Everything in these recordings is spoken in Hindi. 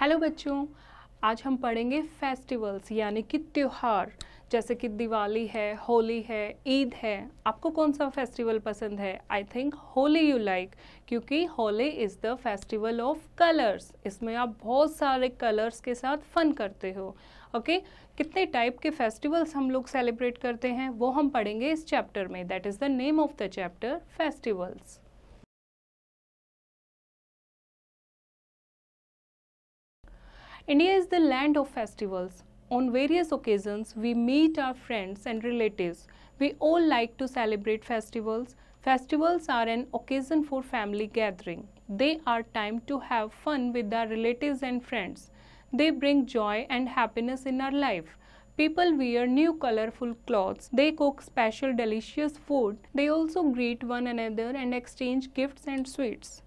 हेलो बच्चों आज हम पढ़ेंगे फेस्टिवल्स यानी कि त्यौहार जैसे कि दिवाली है होली है ईद है आपको कौन सा फेस्टिवल पसंद है I think Holi you like क्योंकि Holi is the festival of colours इसमें आप बहुत सारे कलर्स के साथ फन करते हो ओके okay? कितने टाइप के फेस्टिवल्स हम लोग सेलिब्रेट करते हैं वो हम पढ़ेंगे इस चैप्टर में that is the name of the chapter festivals India is the land of festivals on various occasions we meet our friends and relatives. We all like to celebrate festivals. Festivals are an occasion for family gathering. They are time to have fun with our relatives and friends. They bring joy and happiness in our life. People wear new colorful clothes. They cook special delicious food. They also greet one another and exchange gifts and sweets.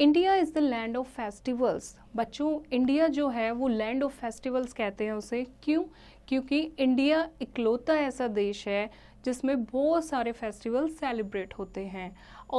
India is the land of festivals बच्चों इंडिया जो है वो लैंड ऑफ फेस्टिवल्स कहते हैं उसे क्यों क्योंकि इंडिया इकलौता ऐसा देश है जिसमें बहुत सारे फेस्टिवल सेलिब्रेट होते हैं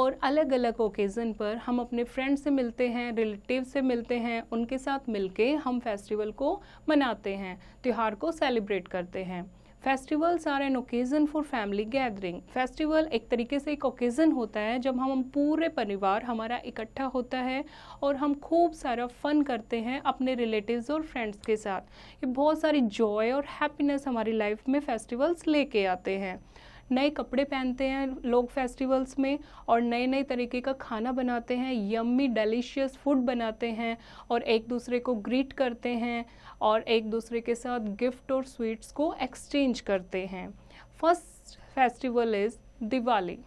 और अलग अलग ओकेज़न पर हम अपने फ्रेंड से मिलते हैं रिलेटिव से मिलते हैं उनके साथ मिलके हम फेस्टिवल को मनाते हैं त्यौहार को सेलिब्रेट करते हैं festivals are an occasion for family gathering festival एक तरीके से एक ओकेज़न होता है जब हम पूरे परिवार हमारा इकट्ठा होता है और हम खूब सारा फन करते हैं अपने रिलेटिव्स और फ्रेंड्स के साथ ये बहुत सारी जॉय और हैप्पीनेस हमारी लाइफ में फेस्टिवल्स लेके आते हैं नए कपड़े पहनते हैं लोग फेस्टिवल्स में और नए नए तरीके का खाना बनाते हैं यम्मी डेलीशियस फूड बनाते हैं और एक दूसरे को ग्रीट करते हैं और एक दूसरे के साथ गिफ्ट और स्वीट्स को एक्सचेंज करते हैं first festival is Diwali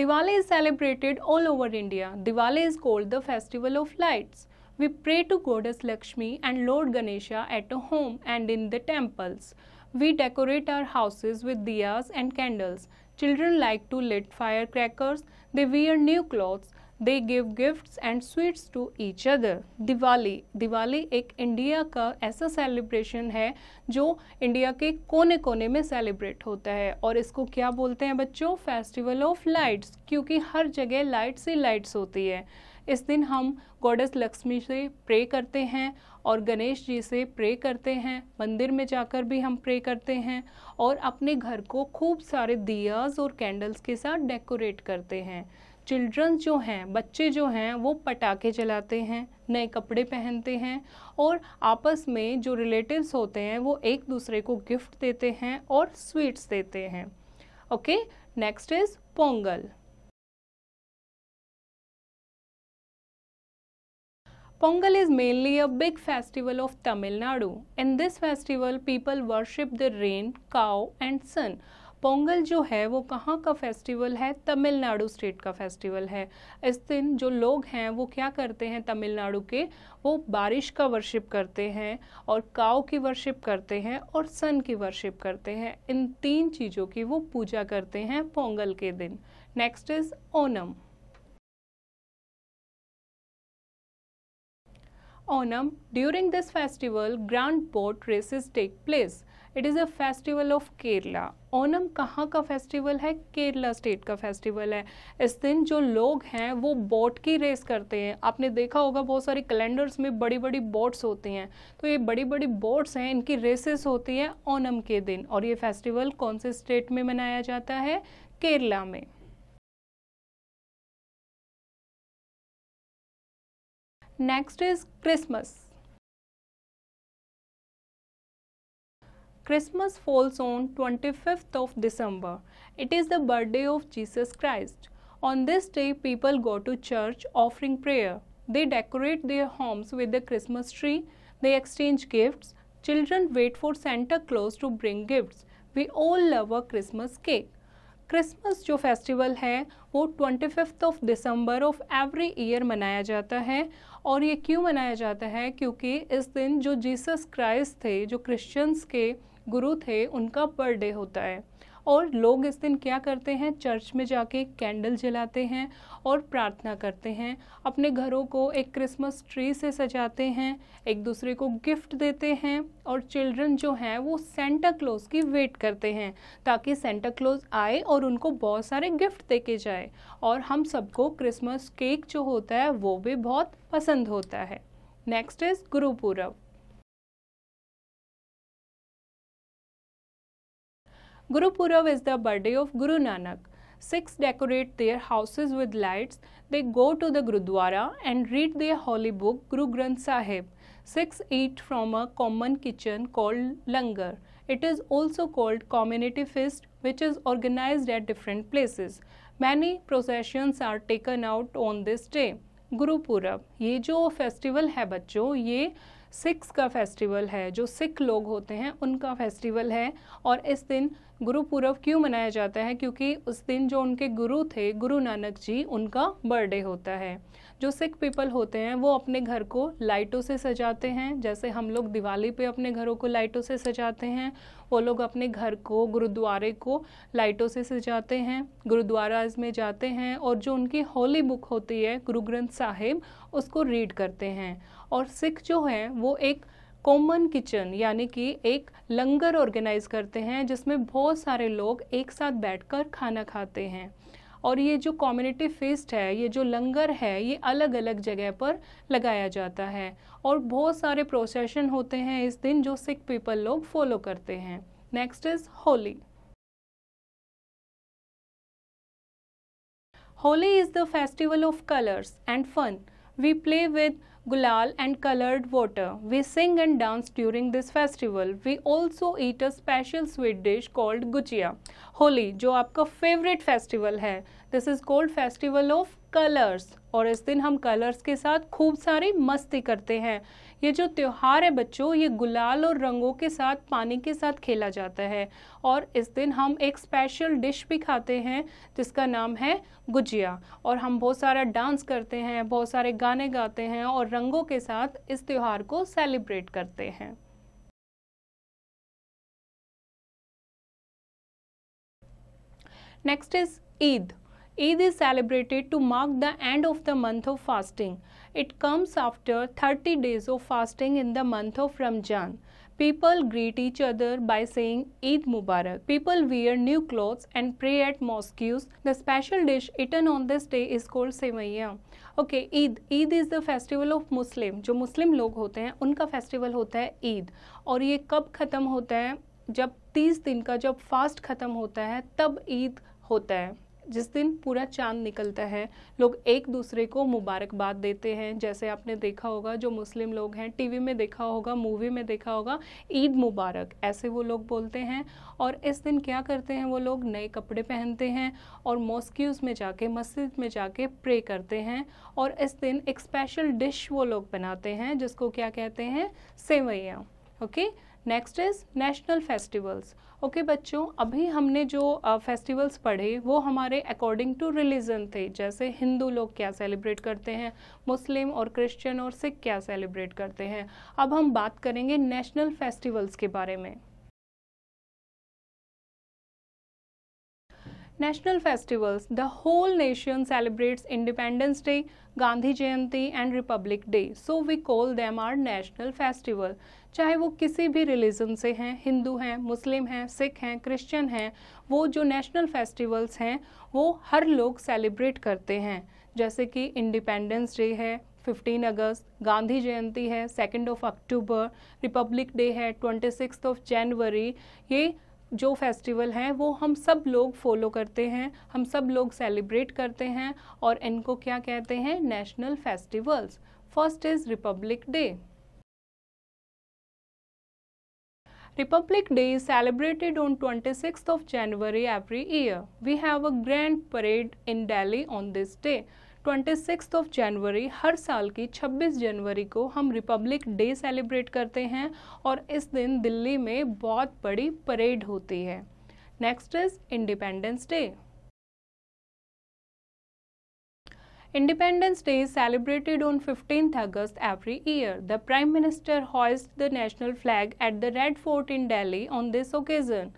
Diwali is celebrated all over India. Diwali is called the festival of lights. We pray to Goddess Lakshmi and Lord Ganesha at a home and in the temples. We decorate our houses with diyas and candles. Children like to light firecrackers. They wear new clothes. They give gifts and sweets to each other diwali Diwali एक इंडिया का ऐसा सेलिब्रेशन है जो इंडिया के kone कोने में सेलिब्रेट होता है और इसको क्या बोलते हैं बच्चों फेस्टिवल ऑफ लाइट्स क्योंकि हर जगह लाइट्स ही लाइट्स होती है इस दिन हम गॉडेस लक्ष्मी से प्रे करते हैं और गणेश जी से प्रे करते हैं मंदिर में जाकर भी हम प्रे करते हैं और अपने घर को खूब सारे दियाज और कैंडल्स के साथ डेकोरेट करते हैं चिल्ड्रंस जो हैं बच्चे जो हैं वो पटाखे जलाते हैं नए कपड़े पहनते हैं और आपस में जो रिलेटिव्स होते हैं वो एक दूसरे को गिफ्ट देते हैं और स्वीट्स देते हैं okay next is Pongal Pongal is mainly a big festival of Tamil Nadu. In this festival, people worship the rain, cow and sun. Pongal जो है वो कहाँ का फेस्टिवल है तमिलनाडु स्टेट का फेस्टिवल है इस दिन जो लोग हैं वो क्या करते हैं तमिलनाडु के वो बारिश का वर्शिप करते हैं और काव की वर्शिप करते हैं और सन की वर्शिप करते हैं इन तीन चीज़ों की वो पूजा करते हैं पोंगल के दिन next is Onam Onam, during this festival, grand boat races take place. It is a festival of Kerala Onam कहाँ का फेस्टिवल है केरला स्टेट का फेस्टिवल है इस दिन जो लोग हैं वो बोट की रेस करते हैं आपने देखा होगा बहुत सारे कैलेंडर्स में बड़ी बड़ी बोट्स होती हैं तो ये बड़ी बड़ी बोट्स हैं इनकी रेसेस होती हैं ओनम के दिन और ये फेस्टिवल कौन से स्टेट में मनाया जाता है केरला में Next is Christmas. Christmas falls on 25th of December. It is the birthday of Jesus Christ. On this day, people go to church offering prayer. They decorate their homes with the Christmas tree. They exchange gifts. Children wait for Santa Claus to bring gifts. We all love a Christmas cake. Christmas जो फेस्टिवल है वो twenty fifth of December of every year मनाया जाता है और ये क्यों मनाया जाता है क्योंकि इस दिन जो जीसस क्राइस्ट थे जो क्रिश्चियंस के गुरु थे उनका बर्थडे होता है और लोग इस दिन क्या करते हैं चर्च में जाके कैंडल जलाते हैं और प्रार्थना करते हैं अपने घरों को एक क्रिसमस ट्री से सजाते हैं एक दूसरे को गिफ्ट देते हैं और चिल्ड्रन जो हैं वो सेंटा क्लोज की वेट करते हैं ताकि सेंटा क्लोज आए और उनको बहुत सारे गिफ्ट दे के जाए और हम सबको क्रिसमस केक जो होता है वो भी बहुत पसंद होता है next is Guru Guru Purab is the birthday of Guru Nanak. Sikhs decorate their houses with lights. They go to the Gurudwara and read their holy book, Guru Granth Sahib. Sikhs eat from a common kitchen called langar. It is also called community feast, which is organized at different places. Many processions are taken out on this day. गुरु पूरब ये जो फेस्टिवल है बच्चों ये सिक्स का फेस्टिवल है जो सिख लोग होते हैं उनका फेस्टिवल है और इस दिन गुरु पूर्व क्यों मनाया जाता है क्योंकि उस दिन जो उनके गुरु थे गुरु नानक जी उनका बर्थडे होता है जो सिख पीपल होते हैं वो अपने घर को लाइटों से सजाते हैं जैसे हम लोग दिवाली पे अपने घरों को लाइटों से सजाते हैं वो लोग अपने घर को गुरुद्वारे को लाइटों से सजाते हैं गुरुद्वाराज में जाते हैं और जो उनकी होली बुक होती है गुरु ग्रंथ साहिब उसको रीड करते हैं और सिख जो हैं वो एक कॉमन किचन यानी कि एक लंगर ऑर्गेनाइज करते हैं जिसमें बहुत सारे लोग एक साथ बैठकर खाना खाते हैं और ये जो कम्युनिटी फेस्ट है ये जो लंगर है ये अलग अलग जगह पर लगाया जाता है और बहुत सारे प्रोसेशन होते हैं इस दिन जो सिख पीपल लोग फॉलो करते हैं next is Holi Holi is the festival of colours and fun we play with gulal and colored water. We sing and dance during this festival. We also eat a special sweet dish called gujiya. holi jo aapka favorite festival hai this is called festival of colors aur is din hum colors ke sath khoob sari masti karte hain ये जो त्यौहार है बच्चों ये गुलाल और रंगों के साथ पानी के साथ खेला जाता है और इस दिन हम एक स्पेशल डिश भी खाते हैं जिसका नाम है गुजिया और हम बहुत सारा डांस करते हैं बहुत सारे गाने गाते हैं और रंगों के साथ इस त्यौहार को सेलिब्रेट करते हैं next is Eid Eid is celebrated to mark the end of the month of fasting. It comes after 30 days of fasting in the month of Ramzan. People greet each other by saying Eid Mubarak. People wear new clothes and pray at mosques. The special dish eaten on this day is called Sevaiya. Okay Eid Eid is the festival of Muslim जो मुस्लिम लोग होते हैं उनका फेस्टिवल होता है ईद और ये कब ख़त्म होता है जब तीस दिन का जब फास्ट ख़त्म होता है तब ईद होता है जिस दिन पूरा चांद निकलता है लोग एक दूसरे को मुबारकबाद देते हैं जैसे आपने देखा होगा जो मुस्लिम लोग हैं टीवी में देखा होगा मूवी में देखा होगा ईद मुबारक ऐसे वो लोग बोलते हैं और इस दिन क्या करते हैं वो लोग नए कपड़े पहनते हैं और मॉस्क्यूज़ में जाके मस्जिद में जाके प्रे करते हैं और इस दिन एक स्पेशल डिश वो लोग बनाते हैं जिसको क्या कहते हैं सेवैयाँ okay okay? Next is national festivals okay बच्चों अभी हमने जो फेस्टिवल्स uh, पढ़े वो हमारे अकॉर्डिंग टू रिलीजन थे जैसे हिंदू लोग क्या सेलिब्रेट करते हैं मुस्लिम और क्रिश्चियन और सिख क्या सेलिब्रेट करते हैं अब हम बात करेंगे नेशनल फेस्टिवल्स के बारे में national festivals, the whole nation celebrates Independence Day, Gandhi Jayanti and Republic Day. So we call them our national festival. चाहे वो किसी भी रिलीजन से हैं हिंदू हैं मुस्लिम हैं सिख हैं क्रिश्चियन हैं वो जो नेशनल फेस्टिवल्स हैं वो हर लोग सेलिब्रेट करते हैं जैसे कि इंडिपेंडेंस डे है 15 अगस्त गांधी जयंती है second of October Republic Day है ट्वेंटी ऑफ जनवरी ये जो फेस्टिवल हैं वो हम सब लोग फॉलो करते हैं हम सब लोग सेलिब्रेट करते हैं और इनको क्या कहते हैं national festivals first is Republic Day Republic Day is celebrated on twenty six of January every year we have a grand parade in Delhi on this day twenty six of January हर साल की छब्बीस जनवरी को हम रिपब्लिक डे सेलिब्रेट करते हैं और इस दिन दिल्ली में बहुत बड़ी परेड होती है next is Independence Day Independence Day is celebrated on 15th August every year. The Prime Minister hoists the national flag at the Red Fort in Delhi on this occasion.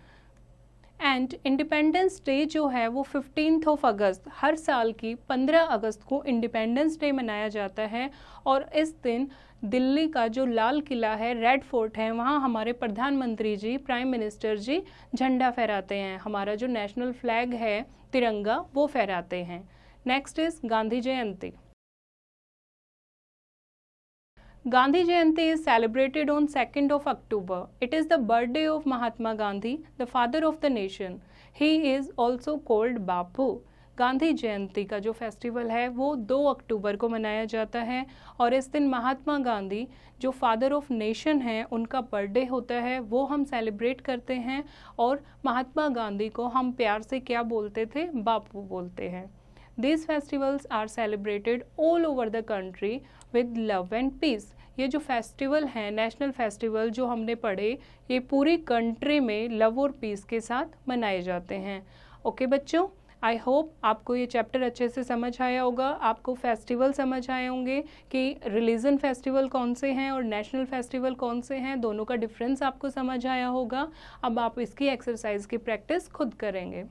And Independence Day जो है वो फिफ्टीन ऑफ अगस्त हर साल की पंद्रह अगस्त को इंडिपेंडेंस डे मनाया जाता है और इस दिन दिल्ली का जो लाल किला है रेड फोर्ट है वहाँ हमारे प्रधानमंत्री जी प्राइम मिनिस्टर जी झंडा फहराते हैं हमारा जो नेशनल फ्लैग है तिरंगा वो फहराते हैं next is Gandhi Jayanti Gandhi Jayanti is celebrated on 2nd of October. It is the birthday of Mahatma Gandhi, the father of the nation. He is also called Bapu. Gandhi Jayanti का जो फेस्टिवल है वो 2 अक्टूबर को मनाया जाता है और इस दिन महात्मा गांधी जो फादर ऑफ नेशन हैं उनका बर्थडे होता है वो हम सेलिब्रेट करते हैं और महात्मा गांधी को हम प्यार से क्या बोलते थे बापू बोलते हैं this festivals are celebrated all over the country with love and peace ये जो फेस्टिवल हैं नेशनल फेस्टिवल जो हमने पढ़े ये पूरी कंट्री में लव और पीस के साथ मनाए जाते हैं ओके बच्चों आई होप आपको ये चैप्टर अच्छे से समझ आया होगा आपको फेस्टिवल समझ आए होंगे कि रिलीजन फेस्टिवल कौन से हैं और नेशनल फेस्टिवल कौन से हैं दोनों का डिफरेंस आपको समझ आया होगा अब आप इसकी एक्सरसाइज की प्रैक्टिस खुद करेंगे